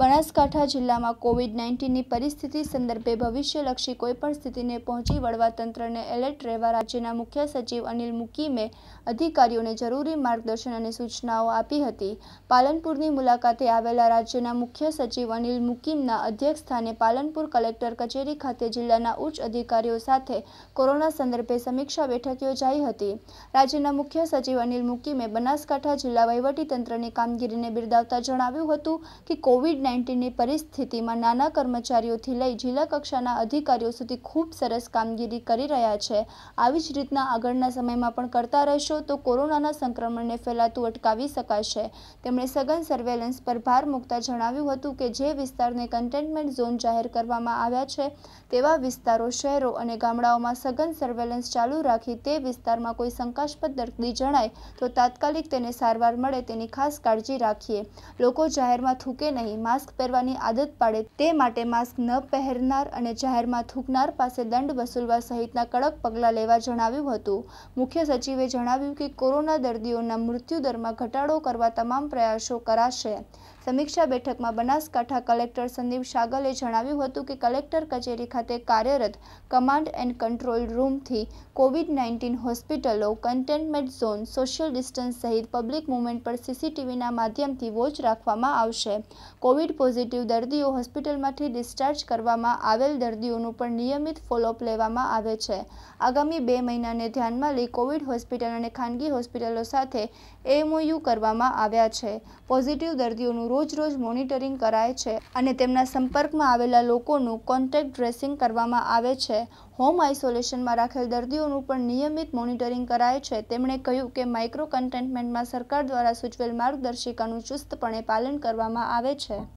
બનાસકાંઠા જિલ્લામાં કોવિડ નાઇન્ટીનની પરિસ્થિતિ સંદર્ભે ભવિષ્યલક્ષી કોઈપણ સ્થિતિને પહોંચી વળવા તંત્રને એલર્ટ રહેવા રાજ્યના મુખ્ય સચિવ અનિલ મુકીમે અધિકારીઓને જરૂરી માર્ગદર્શન અને સૂચનાઓ આપી હતી પાલનપુરની મુલાકાતે આવેલા રાજ્યના મુખ્ય સચિવ અનિલ મુકીમના અધ્યક્ષસ્થાને પાલનપુર કલેક્ટર કચેરી ખાતે જિલ્લાના ઉચ્ચ અધિકારીઓ સાથે કોરોના સંદર્ભે સમીક્ષા બેઠક યોજાઈ હતી રાજ્યના મુખ્ય સચિવ અનિલ મુકીમે બનાસકાંઠા જિલ્લા વહીવટીતંત્રની કામગીરીને બિરદાવતા જણાવ્યું હતું કે કોવિડ નાઇન્ટીનની પરિસ્થિતિમાં નાના કર્મચારીઓથી લઈ જિલ્લા કક્ષાના અધિકારીઓ સુધી ખૂબ સરસ કામગીરી કરી રહ્યા છે આવી જ રીતના આગળના સમયમાં પણ કરતા રહેશો તો કોરોનાના સંક્રમણને ફેલાતું અટકાવી શકાશે તેમણે સઘન સર્વેલન્સ પર ભાર મૂકતા જણાવ્યું હતું કે જે વિસ્તારને કન્ટેનમેન્ટ ઝોન જાહેર કરવામાં આવ્યા છે તેવા વિસ્તારો શહેરો અને ગામડાઓમાં સઘન સર્વેલન્સ ચાલુ રાખી તે વિસ્તારમાં કોઈ શંકાસ્પદ દર્દી જણાય તો તાત્કાલિક તેને સારવાર મળે તેની ખાસ કાળજી રાખીએ લોકો જાહેરમાં થૂકે નહીં માસ્ક માસ્ક પહેરવાની આદત પાડે તે માટે માસ્ક ન પહેરનાર અને જાહેરમાં થૂંકનાર પાસે દંડ વસૂલવા સહિતના કડક પગલાં લેવા જણાવ્યું હતું મુખ્ય સચિવે જણાવ્યું કે કોરોના દર્દીઓના મૃત્યુદરમાં ઘટાડો કરવા તમામ પ્રયાસો કરાશે સમીક્ષા બેઠકમાં બનાસકાંઠા કલેક્ટર સંદીપ સાગલે જણાવ્યું હતું કે કલેક્ટર કચેરી ખાતે કાર્યરત કમાન્ડ એન્ડ કંટ્રોલ રૂમથી કોવિડ નાઇન્ટીન હોસ્પિટલો કન્ટેનમેન્ટ ઝોન સોશિયલ ડિસ્ટન્સ સહિત પબ્લિક મુવમેન્ટ પર સીસીટીવીના માધ્યમથી વોચ રાખવામાં આવશે કોવિડ કોવિડ પોઝિટિવ દર્દીઓ હોસ્પિટલમાંથી ડિસ્ચાર્જ કરવામાં આવેલ દર્દીઓનું પણ નિયમિત ફોલોઅપ લેવામાં આવે છે આગામી બે મહિનાને ધ્યાનમાં લઈ કોવિડ હોસ્પિટલ અને ખાનગી હોસ્પિટલો સાથે એમઓયુ કરવામાં આવ્યા છે પોઝિટિવ દર્દીઓનું રોજ રોજ મોનિટરિંગ કરાય છે અને તેમના સંપર્કમાં આવેલા લોકોનું કોન્ટેક્ટ ટ્રેસિંગ કરવામાં આવે છે હોમ આઇસોલેશનમાં રાખેલ દર્દીઓનું પણ નિયમિત મોનિટરિંગ કરાય છે તેમણે કહ્યું કે માઇક્રો કન્ટેન્ટમેન્ટમાં સરકાર દ્વારા સૂચવેલ માર્ગદર્શિકાનું ચુસ્તપણે પાલન કરવામાં આવે છે